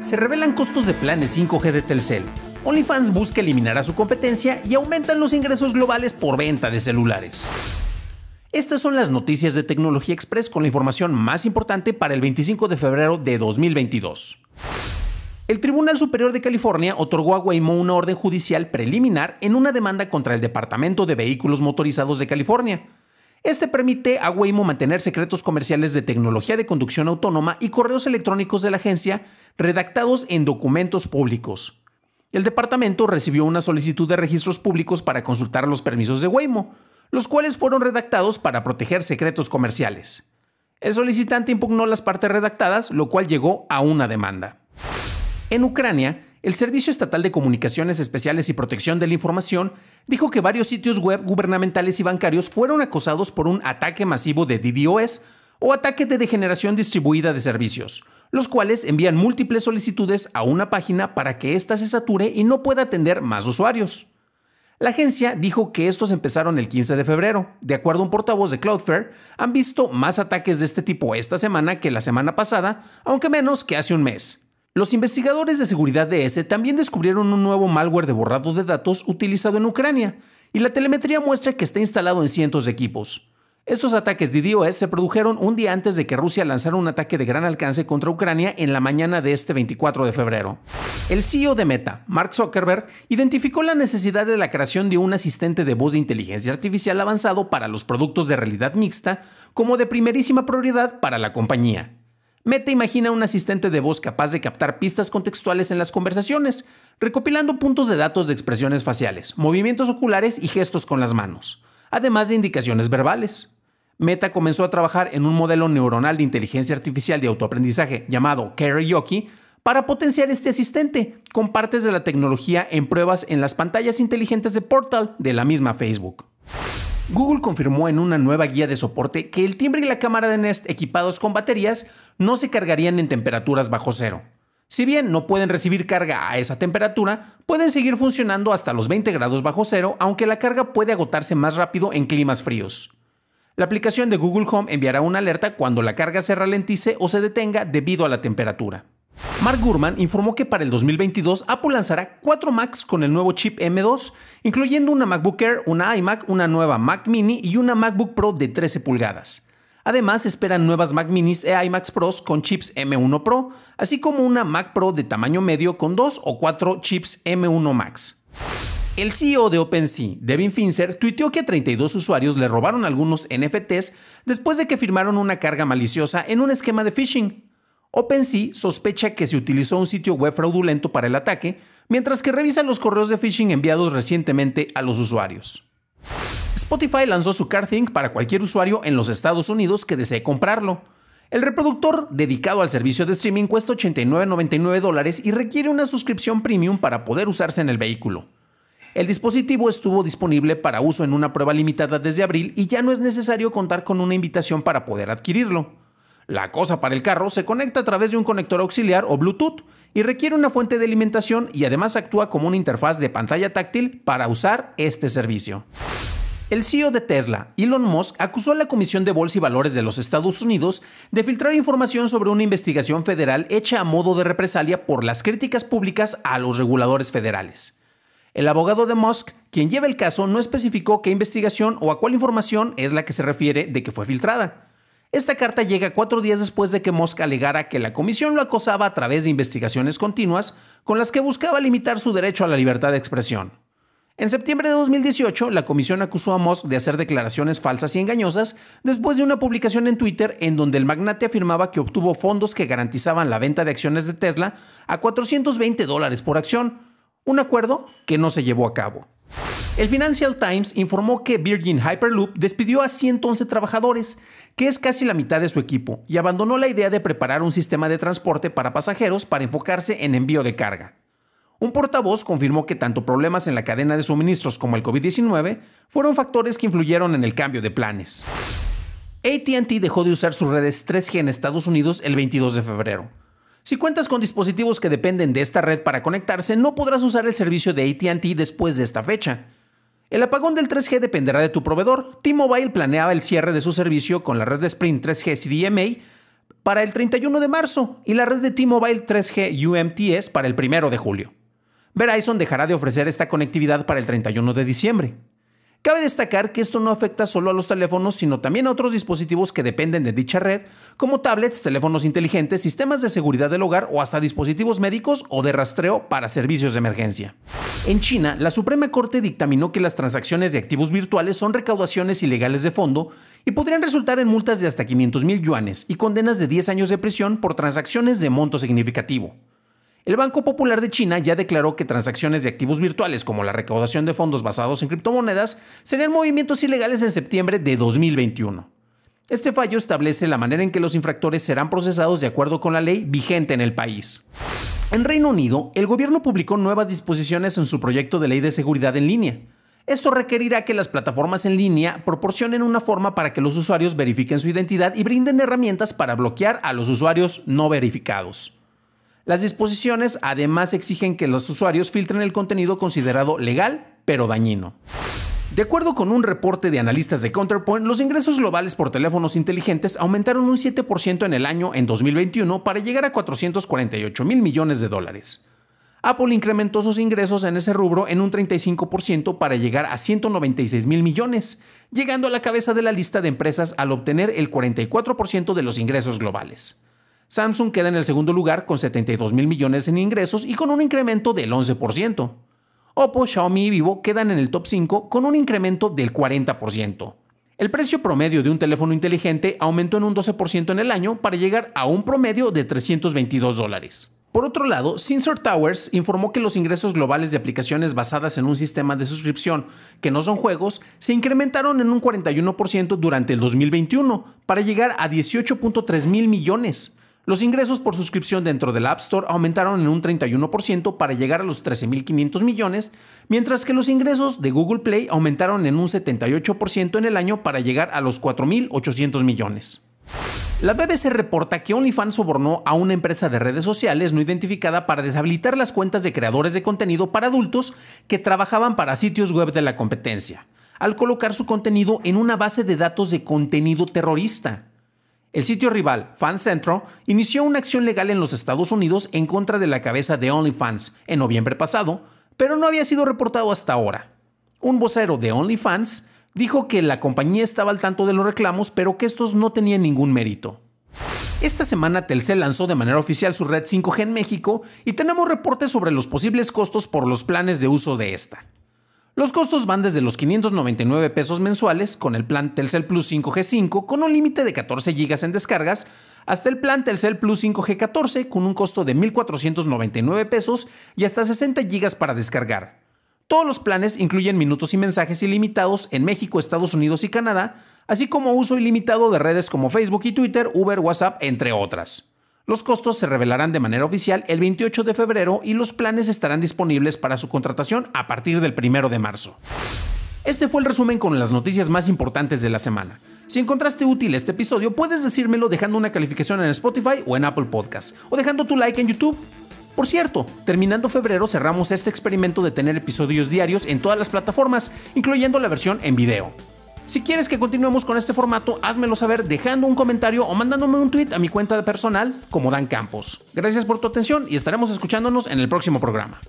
Se revelan costos de planes 5G de Telcel. OnlyFans busca eliminar a su competencia y aumentan los ingresos globales por venta de celulares. Estas son las noticias de Tecnología Express con la información más importante para el 25 de febrero de 2022. El Tribunal Superior de California otorgó a Waymo una orden judicial preliminar en una demanda contra el Departamento de Vehículos Motorizados de California este permite a Waymo mantener secretos comerciales de tecnología de conducción autónoma y correos electrónicos de la agencia redactados en documentos públicos. El departamento recibió una solicitud de registros públicos para consultar los permisos de Waymo, los cuales fueron redactados para proteger secretos comerciales. El solicitante impugnó las partes redactadas, lo cual llegó a una demanda. En Ucrania, el Servicio Estatal de Comunicaciones Especiales y Protección de la Información dijo que varios sitios web gubernamentales y bancarios fueron acosados por un ataque masivo de DDoS o ataque de degeneración distribuida de servicios, los cuales envían múltiples solicitudes a una página para que ésta se sature y no pueda atender más usuarios. La agencia dijo que estos empezaron el 15 de febrero. De acuerdo a un portavoz de Cloudflare, han visto más ataques de este tipo esta semana que la semana pasada, aunque menos que hace un mes. Los investigadores de seguridad de ESE también descubrieron un nuevo malware de borrado de datos utilizado en Ucrania, y la telemetría muestra que está instalado en cientos de equipos. Estos ataques de DOS se produjeron un día antes de que Rusia lanzara un ataque de gran alcance contra Ucrania en la mañana de este 24 de febrero. El CEO de Meta, Mark Zuckerberg, identificó la necesidad de la creación de un asistente de voz de inteligencia artificial avanzado para los productos de realidad mixta como de primerísima prioridad para la compañía. Meta imagina un asistente de voz capaz de captar pistas contextuales en las conversaciones, recopilando puntos de datos de expresiones faciales, movimientos oculares y gestos con las manos, además de indicaciones verbales. Meta comenzó a trabajar en un modelo neuronal de inteligencia artificial de autoaprendizaje llamado Karaoke para potenciar este asistente con partes de la tecnología en pruebas en las pantallas inteligentes de Portal de la misma Facebook. Google confirmó en una nueva guía de soporte que el timbre y la cámara de Nest equipados con baterías no se cargarían en temperaturas bajo cero. Si bien no pueden recibir carga a esa temperatura, pueden seguir funcionando hasta los 20 grados bajo cero, aunque la carga puede agotarse más rápido en climas fríos. La aplicación de Google Home enviará una alerta cuando la carga se ralentice o se detenga debido a la temperatura. Mark Gurman informó que para el 2022 Apple lanzará cuatro Macs con el nuevo chip M2, incluyendo una MacBook Air, una iMac, una nueva Mac Mini y una MacBook Pro de 13 pulgadas. Además, esperan nuevas Mac Minis e iMacs Pros con chips M1 Pro, así como una Mac Pro de tamaño medio con dos o cuatro chips M1 Max. El CEO de OpenSea, Devin Finzer, tuiteó que 32 usuarios le robaron algunos NFTs después de que firmaron una carga maliciosa en un esquema de phishing. OpenSea sospecha que se utilizó un sitio web fraudulento para el ataque, mientras que revisa los correos de phishing enviados recientemente a los usuarios. Spotify lanzó su CarThing para cualquier usuario en los Estados Unidos que desee comprarlo. El reproductor dedicado al servicio de streaming cuesta 89.99 dólares y requiere una suscripción premium para poder usarse en el vehículo. El dispositivo estuvo disponible para uso en una prueba limitada desde abril y ya no es necesario contar con una invitación para poder adquirirlo. La cosa para el carro se conecta a través de un conector auxiliar o Bluetooth y requiere una fuente de alimentación y además actúa como una interfaz de pantalla táctil para usar este servicio. El CEO de Tesla, Elon Musk, acusó a la Comisión de Bolsa y Valores de los Estados Unidos de filtrar información sobre una investigación federal hecha a modo de represalia por las críticas públicas a los reguladores federales. El abogado de Musk, quien lleva el caso, no especificó qué investigación o a cuál información es la que se refiere de que fue filtrada. Esta carta llega cuatro días después de que Musk alegara que la comisión lo acosaba a través de investigaciones continuas con las que buscaba limitar su derecho a la libertad de expresión. En septiembre de 2018, la comisión acusó a Musk de hacer declaraciones falsas y engañosas después de una publicación en Twitter en donde el magnate afirmaba que obtuvo fondos que garantizaban la venta de acciones de Tesla a 420 dólares por acción, un acuerdo que no se llevó a cabo. El Financial Times informó que Virgin Hyperloop despidió a 111 trabajadores, que es casi la mitad de su equipo, y abandonó la idea de preparar un sistema de transporte para pasajeros para enfocarse en envío de carga. Un portavoz confirmó que tanto problemas en la cadena de suministros como el COVID-19 fueron factores que influyeron en el cambio de planes. ATT dejó de usar sus redes 3G en Estados Unidos el 22 de febrero, si cuentas con dispositivos que dependen de esta red para conectarse, no podrás usar el servicio de ATT después de esta fecha. El apagón del 3G dependerá de tu proveedor. T-Mobile planeaba el cierre de su servicio con la red de Sprint 3G CDMA para el 31 de marzo y la red de T-Mobile 3G UMTS para el 1 de julio. Verizon dejará de ofrecer esta conectividad para el 31 de diciembre. Cabe destacar que esto no afecta solo a los teléfonos, sino también a otros dispositivos que dependen de dicha red, como tablets, teléfonos inteligentes, sistemas de seguridad del hogar o hasta dispositivos médicos o de rastreo para servicios de emergencia. En China, la Suprema Corte dictaminó que las transacciones de activos virtuales son recaudaciones ilegales de fondo y podrían resultar en multas de hasta 500 mil yuanes y condenas de 10 años de prisión por transacciones de monto significativo. El Banco Popular de China ya declaró que transacciones de activos virtuales como la recaudación de fondos basados en criptomonedas serían movimientos ilegales en septiembre de 2021. Este fallo establece la manera en que los infractores serán procesados de acuerdo con la ley vigente en el país. En Reino Unido, el gobierno publicó nuevas disposiciones en su proyecto de ley de seguridad en línea. Esto requerirá que las plataformas en línea proporcionen una forma para que los usuarios verifiquen su identidad y brinden herramientas para bloquear a los usuarios no verificados. Las disposiciones además exigen que los usuarios filtren el contenido considerado legal pero dañino. De acuerdo con un reporte de analistas de Counterpoint, los ingresos globales por teléfonos inteligentes aumentaron un 7% en el año en 2021 para llegar a 448 mil millones de dólares. Apple incrementó sus ingresos en ese rubro en un 35% para llegar a 196 mil millones, llegando a la cabeza de la lista de empresas al obtener el 44% de los ingresos globales. Samsung queda en el segundo lugar con 72 mil millones en ingresos y con un incremento del 11%. Oppo, Xiaomi y Vivo quedan en el top 5 con un incremento del 40%. El precio promedio de un teléfono inteligente aumentó en un 12% en el año para llegar a un promedio de 322 dólares. Por otro lado, Sensor Towers informó que los ingresos globales de aplicaciones basadas en un sistema de suscripción que no son juegos se incrementaron en un 41% durante el 2021 para llegar a 18.3 mil millones. Los ingresos por suscripción dentro del App Store aumentaron en un 31% para llegar a los 13.500 millones, mientras que los ingresos de Google Play aumentaron en un 78% en el año para llegar a los 4.800 millones. La BBC reporta que OnlyFans sobornó a una empresa de redes sociales no identificada para deshabilitar las cuentas de creadores de contenido para adultos que trabajaban para sitios web de la competencia, al colocar su contenido en una base de datos de contenido terrorista. El sitio rival, FanCentro, inició una acción legal en los Estados Unidos en contra de la cabeza de OnlyFans en noviembre pasado, pero no había sido reportado hasta ahora. Un vocero de OnlyFans dijo que la compañía estaba al tanto de los reclamos, pero que estos no tenían ningún mérito. Esta semana Telcel lanzó de manera oficial su red 5G en México y tenemos reportes sobre los posibles costos por los planes de uso de esta. Los costos van desde los 599 pesos mensuales con el plan Telcel Plus 5G5 con un límite de 14 GB en descargas, hasta el plan Telcel Plus 5G14 con un costo de 1.499 pesos y hasta 60 GB para descargar. Todos los planes incluyen minutos y mensajes ilimitados en México, Estados Unidos y Canadá, así como uso ilimitado de redes como Facebook y Twitter, Uber, WhatsApp, entre otras. Los costos se revelarán de manera oficial el 28 de febrero y los planes estarán disponibles para su contratación a partir del 1 de marzo. Este fue el resumen con las noticias más importantes de la semana. Si encontraste útil este episodio, puedes decírmelo dejando una calificación en Spotify o en Apple Podcast, o dejando tu like en YouTube. Por cierto, terminando febrero cerramos este experimento de tener episodios diarios en todas las plataformas, incluyendo la versión en video. Si quieres que continuemos con este formato, házmelo saber dejando un comentario o mandándome un tweet a mi cuenta personal como Dan Campos. Gracias por tu atención y estaremos escuchándonos en el próximo programa.